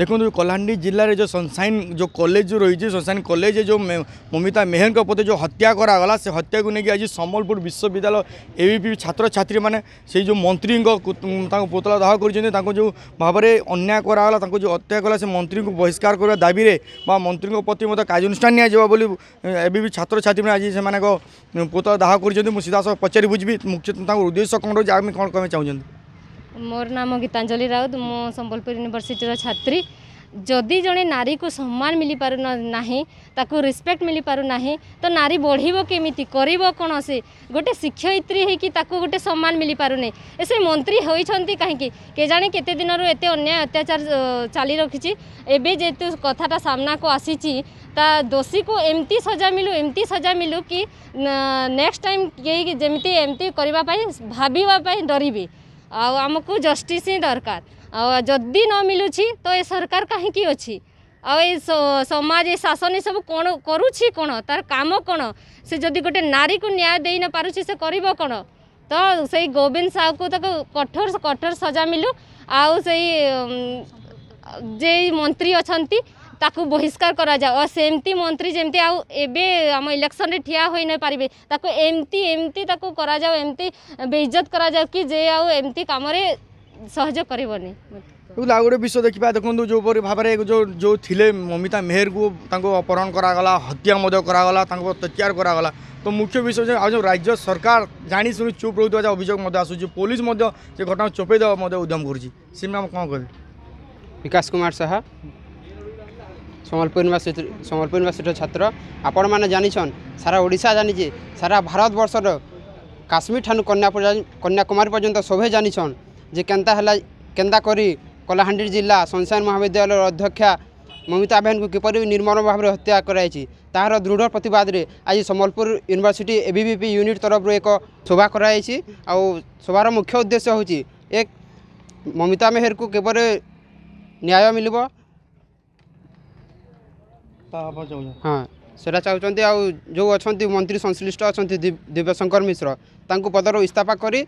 ଦେଖନ୍ତୁ କଲାହାଣ୍ଡି ଜିଲ୍ଲାରେ ଯେଉଁ ସନସାଇନ୍ ଯେଉଁ କଲେଜ ଯେଉଁ ରହିଛି ସନସାଇନ୍ କଲେଜ ଯେଉଁ ମମିତା ମେହେରଙ୍କ ପ୍ରତି ଯେଉଁ ହତ୍ୟା କରାଗଲା ସେ ହତ୍ୟାକୁ ନେଇକି ଆଜି ସମ୍ବଲପୁର ବିଶ୍ୱବିଦ୍ୟାଳୟ ଏବିପି ଛାତ୍ରଛାତ୍ରୀମାନେ ସେଇ ଯେଉଁ ମନ୍ତ୍ରୀଙ୍କ ତାଙ୍କୁ ପୁତଳା ଦାହ କରିଛନ୍ତି ତାଙ୍କୁ ଯେଉଁ ଭାବରେ ଅନ୍ୟାୟ କରାଗଲା ତାଙ୍କୁ ଯେଉଁ ହତ୍ୟା କଲା ସେ ମନ୍ତ୍ରୀଙ୍କୁ ବହିଷ୍କାର କରିବା ଦାବିରେ ବା ମନ୍ତ୍ରୀଙ୍କ ପ୍ରତି ମଧ୍ୟ କାର୍ଯ୍ୟାନୁଷ୍ଠାନ ନିଆଯିବ ବୋଲି ଏବିପି ଛାତ୍ରଛାତ୍ରୀମାନେ ଆଜି ସେମାନଙ୍କ ପୁତଳା ଦାହ କରିଛନ୍ତି ମୁଁ ସିଧାସଳଖ ପଚାରି ବୁଝିବି ମୁଖ୍ୟତଃ ତାଙ୍କ ଉଦ୍ଦେଶ୍ୟ କ'ଣ ରହୁଛି ଆମେ କ'ଣ କହିବାକୁ ଚାହୁଁଛନ୍ତି मोर नाम गीतांजलि राउत मो संबलपुर यूनिवर्सिटर छात्री जदि जड़े नारी को सम्मान मिल पार ना रिस्पेक्ट मिल पारना तो नारी बढ़ केमी कर गोटे शिक्षयित्री होकर गोटे सम्मान मिल पारने से मंत्री होती कहीं केजाणे केते दिन अत्याचार चली रखी एवं जेहेतु कथाटा सामना को आसी दोषी को एमती सजा मिलू एमती सजा मिलू कि नेक्स्ट टाइम कई जमी एमती करने भाव डर ଆଉ ଆମକୁ ଜଷ୍ଟିସ୍ ହିଁ ଦରକାର ଆଉ ଯଦି ନ ମିଳୁଛି ତ ଏ ସରକାର କାହିଁକି ଅଛି ଆଉ ଏ ସମାଜ ଏ ଶାସନ ଏସବୁ କ'ଣ କରୁଛି କ'ଣ ତାର କାମ କ'ଣ ସେ ଯଦି ଗୋଟେ ନାରୀକୁ ନ୍ୟାୟ ଦେଇ ନ ପାରୁଛି ସେ କରିବ କ'ଣ ତ ସେଇ ଗୋବିନ୍ଦ ସାହୁକୁ ତାକୁ କଠୋର କଠୋର ସଜା ମିଳୁ ଆଉ ସେଇ ଯେ ମନ୍ତ୍ରୀ ଅଛନ୍ତି ତାକୁ ବହିଷ୍କାର କରାଯାଉ ଆଉ ସେମିତି ମନ୍ତ୍ରୀ ଯେମିତି ଆଉ ଏବେ ଆମ ଇଲେକ୍ସନରେ ଠିଆ ହୋଇନପାରିବେ ତାକୁ ଏମିତି ଏମିତି ତାକୁ କରାଯାଉ ଏମିତି ବେଇଜତ କରାଯାଉ କି ଯେ ଆଉ ଏମିତି କାମରେ ସହଯୋଗ କରିବନି ଆଉ ଗୋଟେ ବିଷୟ ଦେଖିବା ଦେଖନ୍ତୁ ଯେଉଁପରି ଭାବରେ ଯେଉଁ ଯେଉଁ ଥିଲେ ମମିତା ମେହେରକୁ ତାଙ୍କୁ ଅପହରଣ କରାଗଲା ହତ୍ୟା ମଧ୍ୟ କରାଗଲା ତାଙ୍କୁ ଅତ୍ୟାଚାର କରାଗଲା ତ ମୁଖ୍ୟ ବିଷୟ ଯେ ଆଉ ଯେଉଁ ରାଜ୍ୟ ସରକାର ଜାଣିଶୁଣି ଚୁପ୍ ରହୁଥିବା ଯେ ଅଭିଯୋଗ ମଧ୍ୟ ଆସୁଛି ପୋଲିସ ମଧ୍ୟ ସେ ଘଟଣା ଚୋପେଇ ଦେବା ମଧ୍ୟ ଉଦ୍ୟମ କରୁଛି ସେ ମ୍ୟାମ୍ କ'ଣ କହିବେ ବିକାଶ କୁମାର ସାହା ସମ୍ବଲପୁର ୟୁନିଭର୍ସିଟି ସମ୍ବଲପୁର ୟୁନିଭର୍ସିଟିର ଛାତ୍ର ଆପଣମାନେ ଜାଣିଛନ୍ ସାରା ଓଡ଼ିଶା ଜାଣିଛେ ସାରା ଭାରତବର୍ଷର କାଶ୍ମୀର ଠାନୁ କନ୍ୟା କନ୍ୟାକୁମାରୀ ପର୍ଯ୍ୟନ୍ତ ସଭେ ଜାଣିଛନ୍ ଯେ କେନ୍ତା ହେଲା କେନ୍ତା କରି କଲାହାଣ୍ଡି ଜିଲ୍ଲା ସନସାଇନ୍ ମହାବିଦ୍ୟାଳୟର ଅଧ୍ୟକ୍ଷା ମମିତା ବେହେନଙ୍କୁ କିପରି ନିର୍ମମ ଭାବରେ ହତ୍ୟା କରାଯାଇଛି ତାହାର ଦୃଢ଼ ପ୍ରତିବାଦରେ ଆଜି ସମ୍ବଲପୁର ୟୁନିଭର୍ସିଟି ଏବିଭିପି ୟୁନିଟ୍ ତରଫରୁ ଏକ ସଭା କରାଯାଇଛି ଆଉ ସଭାର ମୁଖ୍ୟ ଉଦ୍ଦେଶ୍ୟ ହେଉଛି ଏକ ମମିତା ମେହେରକୁ କିପରି ନ୍ୟାୟ ମିଳିବ ସେଇଟା ଚାହୁଁଛନ୍ତି ଆଉ ଯେଉଁ ଅଛନ୍ତି ମନ୍ତ୍ରୀ ସଂଶ୍ଲିଷ୍ଟ ଅଛନ୍ତି ଦିବ୍ୟଶଙ୍କର ମିଶ୍ର ତାଙ୍କୁ ପଦରୁ ଇସ୍ତଫା କରି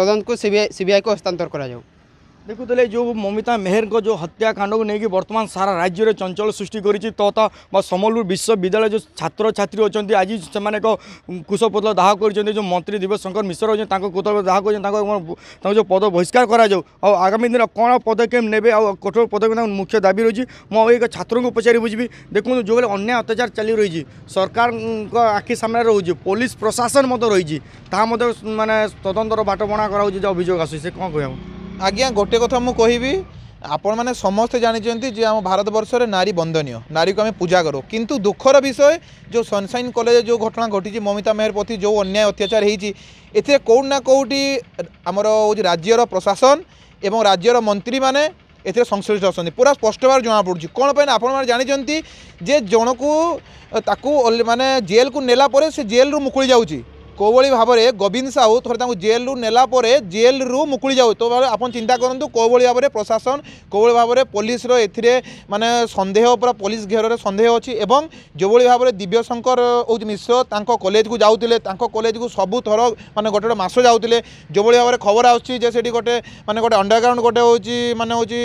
ତଦନ୍ତକୁ ସିବିଆଇକୁ ହସ୍ତାନ୍ତର କରାଯାଉ দেখুলে ଯେଉଁ ମମିତା ମେହେରଙ୍କ ଯେଉଁ ହତ୍ୟାକାଣ୍ଡକୁ ନେଇକି ବର୍ତ୍ତମାନ ସାରା ରାଜ୍ୟରେ ଚଞ୍ଚଳ ସୃଷ୍ଟି କରିଛି ତତ ବା ସମଲପୁର ବିଶ୍ୱବିଦ୍ୟାଳୟ ଯେଉଁ ଛାତ୍ରଛାତ୍ରୀ ଅଛନ୍ତି ଆଜି ସେମାନେ ଏକ କୁଶପୁତ୍ର ଦାହ କରିଛନ୍ତି ଯେଉଁ ମନ୍ତ୍ରୀ ଦିବ୍ୟ ଶଙ୍କର ମିଶ୍ର ଅଛନ୍ତି ତାଙ୍କ କୁତଳ ଦାହ କରିଛନ୍ତି ତାଙ୍କ ତାଙ୍କ ଯେଉଁ ପଦ ବହିଷ୍କାର କରାଯାଉ ଆଉ ଆଗାମୀ ଦିନ କ'ଣ ପଦକ୍ଷେପ ନେବେ ଆଉ କଠୋର ପଦକ୍ଷେପ ତାଙ୍କ ମୁଖ୍ୟ ଦାବି ରହିଛି ମୁଁ ଆଉ ଏକ ଛାତ୍ରଙ୍କୁ ପଚାରି ବୁଝିବି ଦେଖନ୍ତୁ ଯେଉଁଭଳି ଅନ୍ୟାୟ ଅତ୍ୟାଚାର ଚାଲି ରହିଛି ସରକାରଙ୍କ ଆଖି ସାମ୍ନାରେ ରହୁଛି ପୋଲିସ ପ୍ରଶାସନ ମଧ୍ୟ ରହିଛି ତାହା ମଧ୍ୟ ମାନେ ତଦନ୍ତର ବାଟବଣା କରାଯାଉଛି ଯେ ଅଭିଯୋଗ ଆସୁଛି ସେ କ'ଣ କହିବାକୁ আজ্ঞা গোটে কথা মু কহিবি ଆପଣମାନେ ସମସ୍ତେ ଜାଣିଛନ୍ତି ଯେ ଆମ ଭାରତବର୍ଷରେ ନାରୀ ବନ୍ଦନୀୟ ନାରୀକୁ ଆମେ ପୂଜା କରୁ କିନ୍ତୁ ଦୁଃଖର ବିଷୟ ଯେଉଁ ସନସାଇନ୍ କଲେଜରେ ଯେଉଁ ଘଟଣା ଘଟିଛି ମମିତା ମେହର ପ୍ରତି ଯେଉଁ ଅନ୍ୟାୟ ଅତ୍ୟାଚାର ହେଇଛି ଏଥିରେ କେଉଁଠି ନା କେଉଁଠି ଆମର ହେଉଛି ରାଜ୍ୟର ପ୍ରଶାସନ ଏବଂ ରାଜ୍ୟର ମନ୍ତ୍ରୀମାନେ ଏଥିରେ ସଂଶ୍ଳିଷ୍ଟ ଅଛନ୍ତି ପୁରା ସ୍ପଷ୍ଟ ଭାବରେ ଜଣାପଡ଼ୁଛି କ'ଣ ପାଇଁ ଆପଣମାନେ ଜାଣିଛନ୍ତି ଯେ ଜଣକୁ ତାକୁ ମାନେ ଜେଲ୍କୁ ନେଲା ପରେ ସେ ଜେଲ୍ରୁ ମୁକୁଳି ଯାଉଛି কোভাবে ভাবে গোবিন্দ সাহু থরে তাঁর রু নেলা জেল রু মুকুড়ি যাও তো আপনার চিন্তা করতু কোভাবে ভাবে প্রশাসন কোভাবে ভাবে পুলিশর এতে মানে সন্দেহ পুরা পুলিশ ঘেরের সন্দেহ অছি এবং যেভাবে ভাবে দিব্যশঙ্কর হচ্ছে মিশ্র তাঁর কলেজ কু যাওলে তাঁর কলেজ কু সবু থর মানে গোটে গোটে মাস যাওলে যেভাবে ভাবে খবর আসছে যে সেটি গোটে মানে গোটে অন্ডারগ্রাউন্ড গোটে হচ্ছে মানে হচ্ছে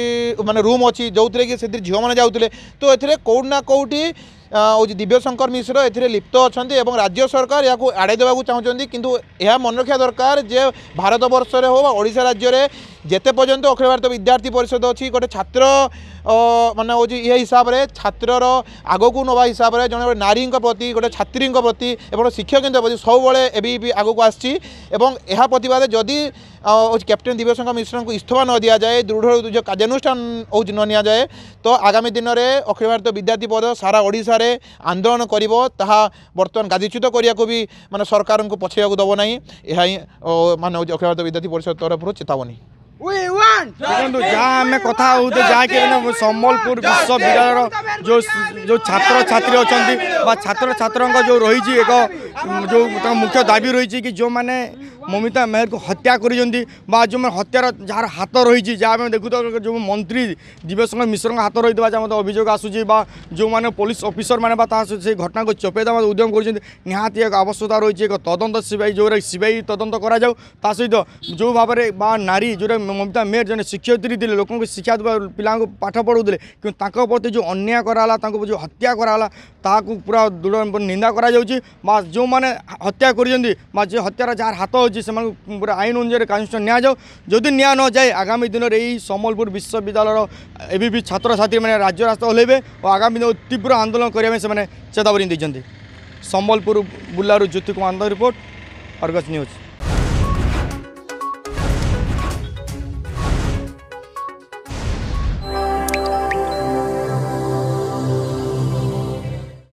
মানে রুম অছি যে সে ঝিও মানে যাওলে তো এতে কোটি না কোটি ଦିବ୍ୟଶଙ୍କର ମିଶ୍ର ଏଥିରେ ଲିପ୍ତ ଅଛନ୍ତି ଏବଂ ରାଜ୍ୟ ସରକାର ଏହାକୁ ଆଡ଼େଇ ଦେବାକୁ ଚାହୁଁଛନ୍ତି କିନ୍ତୁ ଏହା ମନେ ରଖିବା ଦରକାର ଯେ ଭାରତବର୍ଷରେ ହେଉ ବା ଓଡ଼ିଶା ରାଜ୍ୟରେ যেতে পর্যন্ত অখিল ভারত বিদ্যার্থী পরিষদ অছি গোটে ছাত্র মানে হচ্ছে ইয়ে হিসাবে ছাত্রর আগকু নেওয়া হিসাবে জন গোটে নারী প্রতি গোটে ছাত্রী প্রতি এবং শিক্ষক প্রতি সবুলে এবিপি আগকু আসছি এবং এহা প্রতিবাদে যদি ক্যাপ্টেন দিব্যশঙ্কর মিশ্রকে ইস্তফা ন দিয়া যায় দৃঢ় যে কার্যানুষ্ঠান হচ্ছে ন নিয়া যায় তো আগামী দিনরে অখিল ভারত বিদ্যার্থী পদ সারা ওড়শার আন্দোলন করব তাহা বর্তমান গাদিচ্যুত করা বি মানে সরকারকে পছাইয়া দেব না মানে অখিল ভারত বিদ্যার্থী পরিষদ তরফর চেতাবনী দেখুন যা আমি কথা হচ্ছে কি সম্বলপুর বিশ্ববিদ্যালয়ের যে ছাত্র ছাত্রী অনেক বা ছাত্র যে রয়েছে এক যে মুখ্য দাবি রয়েছে কি যে মমিতা মেহরকে হত্যা করেছেন বা যে হত্যার যার হাত রয়েছে যা আমি দেখু যে মন্ত্রী দিবেশঙ্কর মিশ্রঙ্ হাত রয়েছে যা মতো অভিযোগ আসুচি বা যে পুলিশ অফিসর মানে বা তা সেই ঘটনাকে চপে দেওয়া উদ্যম করছেন নিহতি এক আবশ্যকতা রয়েছে এক তদন্ত সিবিআই যে সিবিআই তদন্ত করা যাও তা সহ যে ভাবে বা নারী যেটা মমিতা মেহর জন শিক্ষয়িত্রী লে লোক শিক্ষা পিলা পাঠ পড়াউলে কিন্তু তাঁর প্রতি যে অন্যায় করা যে হত্যা করা তাহলে পুরা দৃঢ় নিন্দা করা যাচ্ছে বা যে হত্যা করছেন বা যে হত্যার যার হাত অ ଅଛି ସେମାନଙ୍କୁ ପୁରା ଆଇନ ଅନୁଯାୟୀ କାର୍ଯ୍ୟାନୁଷ୍ଠାନ ନିଆଯାଉ ଯଦି ନିଆ ନ ଯାଏ ଆଗାମୀ ଦିନରେ ଏହି ସମ୍ବଲପୁର ବିଶ୍ୱବିଦ୍ୟାଳୟର ଏବେ ବି ଛାତ୍ରଛାତ୍ରୀମାନେ ରାଜ୍ୟ ରାସ୍ତା ଓହ୍ଲାଇବେ ଓ ଆଗାମୀ ଦିନ ତୀବ୍ର ଆନ୍ଦୋଳନ କରିବା ପାଇଁ ସେମାନେ ଚେତାବନୀ ଦେଇଛନ୍ତି ସମ୍ବଲପୁର ବୁଲାରୁ Jyoti Kumar report Argus news